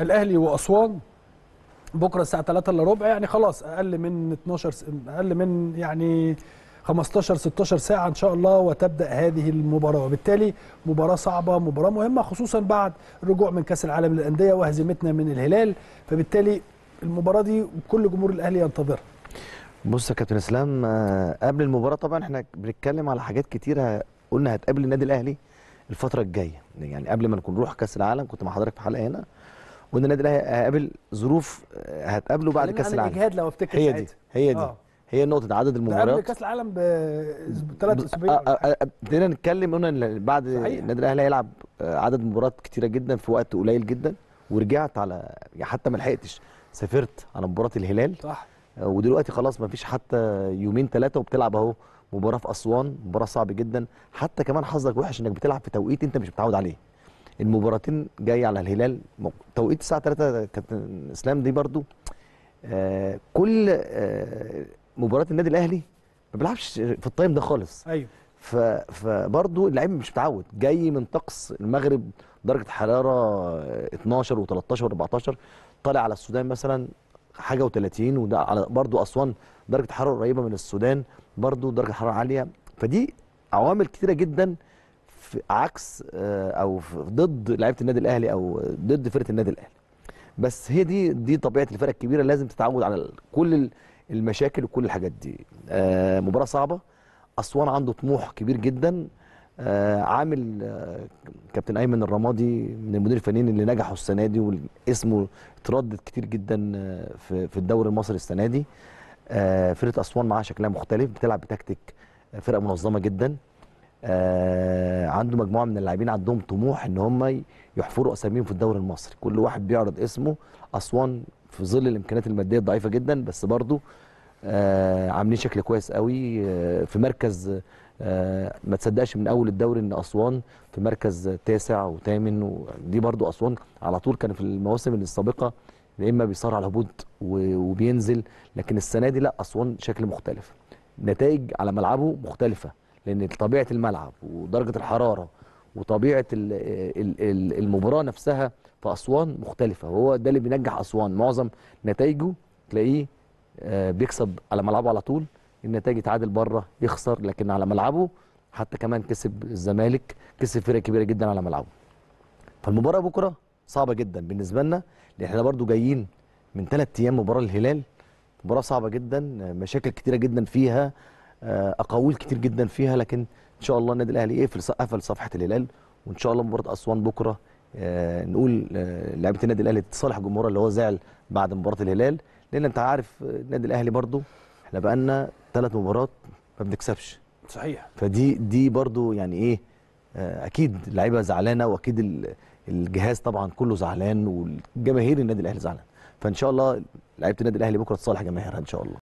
الاهلي واسوان بكره الساعه 3 الا ربع يعني خلاص اقل من 12 اقل من يعني 15 16 ساعه ان شاء الله وتبدا هذه المباراه وبالتالي مباراه صعبه مباراه مهمه خصوصا بعد الرجوع من كاس العالم للانديه وهزيمتنا من الهلال فبالتالي المباراه دي كل جمهور الاهلي ينتظرها بص يا كابتن اسلام آه، قبل المباراه طبعا احنا بنتكلم على حاجات كتيره قلنا هتقابل النادي الاهلي الفتره الجايه يعني قبل ما نكون نروح كاس العالم كنت مع حضرتك في حلقه هنا وان النادي الاهلي هيقابل ظروف آه، هتقابله بعد كاس العالم الاجهاد لو افتكر هي دي هي دي آه. هي نقطة عدد المباريات قبل كأس العالم بثلاث أسابيع ابتدينا آه، آه، نتكلم قلنا بعد النادي الأهلي هيلعب عدد مباريات كتيرة جدا في وقت قليل جدا ورجعت على يعني حتى ما لحقتش سافرت على مباراة الهلال صح ودلوقتي خلاص ما فيش حتى يومين ثلاثة وبتلعب أهو مباراة في أسوان مباراة صعبة جدا حتى كمان حظك وحش إنك بتلعب في توقيت أنت مش متعود عليه المباراتين جاي على الهلال توقيت الساعه 3 كابتن اسلام دي برضو آه كل آه مباراه النادي الاهلي ما بيلعبش في التايم ده خالص ايوه فبرضه اللعيب مش متعود جاي من طقس المغرب درجه حراره 12 و13 و14 طالع على السودان مثلا حاجه و30 وده على برضه اسوان درجه حراره قريبه من السودان برضه درجه حراره عاليه فدي عوامل كتيره جدا في عكس آه، او في ضد لعيبه النادي الاهلي او ضد فرقه النادي الاهلي بس هي دي دي طبيعه الفرق الكبيره لازم تتعود على كل المشاكل وكل الحاجات دي آه، مباراه صعبه اسوان عنده طموح كبير جدا آه، عامل كابتن ايمن الرمادي من المدير الفنيين اللي نجحوا السنه دي واسمه اتردد كتير جدا في في الدوري المصري السنه دي فرقه اسوان معاها شكلها مختلف بتلعب بتكتيك فرقه منظمه جدا آه عنده مجموعه من اللاعبين عندهم طموح ان هم يحفروا اساميهم في الدوري المصري كل واحد بيعرض اسمه اسوان في ظل الامكانيات الماديه الضعيفه جدا بس برضه آه عاملين شكل كويس قوي آه في مركز آه ما تصدقش من اول الدوري ان اسوان في مركز تاسع وثامن ودي برضو اسوان على طول كان في المواسم السابقه يا اما بيصارع على الهبوط وبينزل لكن السنه دي لا اسوان شكل مختلف نتائج على ملعبه مختلفه لان طبيعه الملعب ودرجه الحراره وطبيعه المباراه نفسها في اسوان مختلفه وهو ده اللي بينجح اسوان معظم نتائجه تلاقيه آه، بيكسب على ملعبه على طول النتائج يتعادل بره يخسر لكن على ملعبه حتى كمان كسب الزمالك كسب فرق كبيره جدا على ملعبه فالمباراه بكره صعبه جدا بالنسبه لنا لان احنا برده جايين من ثلاث ايام مباراه الهلال مباراه صعبه جدا مشاكل كتيره جدا فيها آه، اقاويل كتير جدا فيها لكن ان شاء الله النادي الاهلي يقفل قفل صفحه الهلال وان شاء الله مباراه اسوان بكره آه، نقول آه، لعيبه النادي الاهلي تصالح جمهورها اللي هو زعل بعد مباراه الهلال لان انت عارف النادي الاهلي برضو احنا بقى لنا ثلاث مباريات ما بنكسبش صحيح فدي دي برضو يعني ايه اكيد اللعيبه زعلانه واكيد الجهاز طبعا كله زعلان والجماهير النادي الاهلي زعلان فان شاء الله لعيبه النادي الاهلي بكره تصالح جماهيرها ان شاء الله